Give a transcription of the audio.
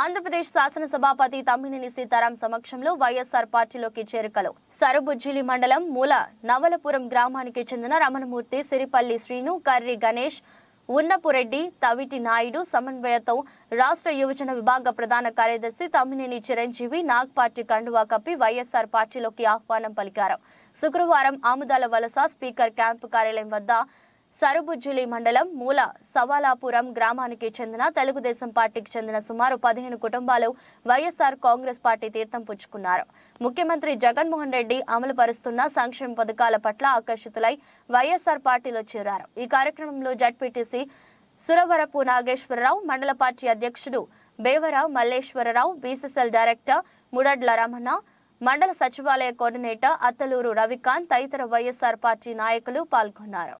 ఆంధ్రప్రదేశ్ శాసనసభాపతి తమ్మినేని సీతారాం సమక్షంలో వైఎస్ఆర్ పార్టీలోకి చేరికలు సరుబుజ్జిలి మండలం మూల నవలపురం గ్రామానికి చెందిన రమణమూర్తి సిరిపల్లి శ్రీను కర్రి గణేష్ ఉన్నపురెడ్డి తవిటి నాయుడు సమన్వయతో రాష్ట్ర యువజన విభాగ ప్రధాన కార్యదర్శి తమ్మినేని చిరంజీవి నాగ్ పార్టీ కండువా కప్పి వైఎస్ఆర్ పార్టీలోకి ఆహ్వానం పలికారు శుక్రవారం ఆముదాల వలస స్పీకర్ క్యాంపు కార్యాలయం వద్ద సరుబుజ్జులి మండలం మూల సవాలాపురం గ్రామానికి చెందిన తెలుగుదేశం పార్టీకి చెందిన సుమారు పదిహేను కుటుంబాలు వైఎస్ఆర్ కాంగ్రెస్ పార్టీ తీర్థం పుచ్చుకున్నారు ముఖ్యమంత్రి జగన్మోహన్ రెడ్డి అమలు పరుస్తున్న సంక్షేమ పథకాల పట్ల ఆకర్షితులై వైఎస్ఆర్ పార్టీలో చేరారు ఈ కార్యక్రమంలో జడ్పీటీసీ సురవరపు నాగేశ్వరరావు మండల పార్టీ అధ్యక్షుడు బేవరావు మల్లేశ్వరరావు బీసీసీఎల్ డైరెక్టర్ ముడడ్ల రమణ మండల సచివాలయ కోఆర్డినేటర్ అత్తలూరు రవికాంత్ తదితర వైఎస్ఆర్ పార్టీ నాయకులు పాల్గొన్నారు